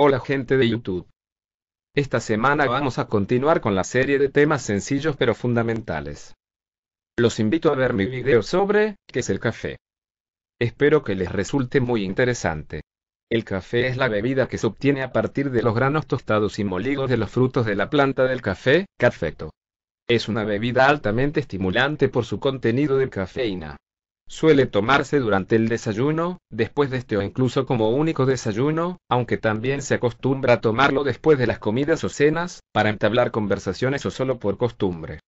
Hola gente de YouTube. Esta semana vamos a continuar con la serie de temas sencillos pero fundamentales. Los invito a ver mi video sobre, ¿qué es el café? Espero que les resulte muy interesante. El café es la bebida que se obtiene a partir de los granos tostados y molidos de los frutos de la planta del café, cafeto. Es una bebida altamente estimulante por su contenido de cafeína. Suele tomarse durante el desayuno, después de este o incluso como único desayuno, aunque también se acostumbra a tomarlo después de las comidas o cenas, para entablar conversaciones o solo por costumbre.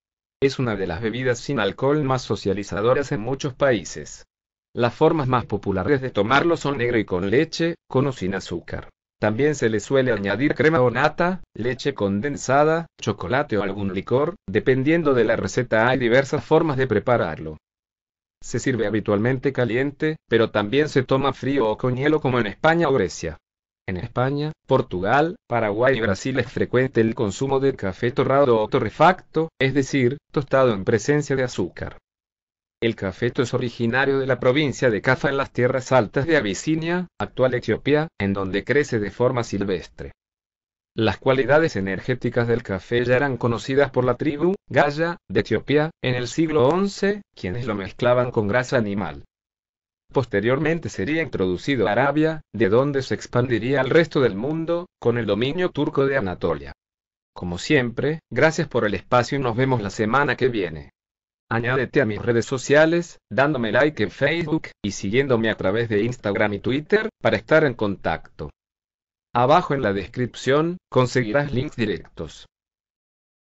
Es una de las bebidas sin alcohol más socializadoras en muchos países. Las formas más populares de tomarlo son negro y con leche, con o sin azúcar. También se le suele añadir crema o nata, leche condensada, chocolate o algún licor, dependiendo de la receta hay diversas formas de prepararlo. Se sirve habitualmente caliente, pero también se toma frío o con hielo como en España o Grecia. En España, Portugal, Paraguay y Brasil es frecuente el consumo de café torrado o torrefacto, es decir, tostado en presencia de azúcar. El cafeto es originario de la provincia de Cafa en las tierras altas de Abisinia, actual Etiopía, en donde crece de forma silvestre. Las cualidades energéticas del café ya eran conocidas por la tribu Gaya de Etiopía en el siglo XI, quienes lo mezclaban con grasa animal. Posteriormente sería introducido a Arabia, de donde se expandiría al resto del mundo, con el dominio turco de Anatolia. Como siempre, gracias por el espacio y nos vemos la semana que viene. Añádete a mis redes sociales, dándome like en Facebook y siguiéndome a través de Instagram y Twitter para estar en contacto. Abajo en la descripción, conseguirás links directos.